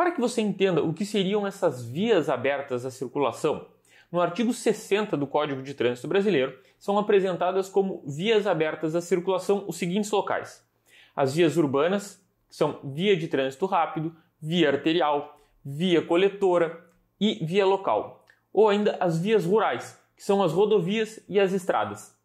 Para que você entenda o que seriam essas vias abertas à circulação, no artigo 60 do Código de Trânsito Brasileiro são apresentadas como vias abertas à circulação os seguintes locais: as vias urbanas, que são via de trânsito rápido, via arterial, via coletora e via local, ou ainda as vias rurais, que são as rodovias e as estradas.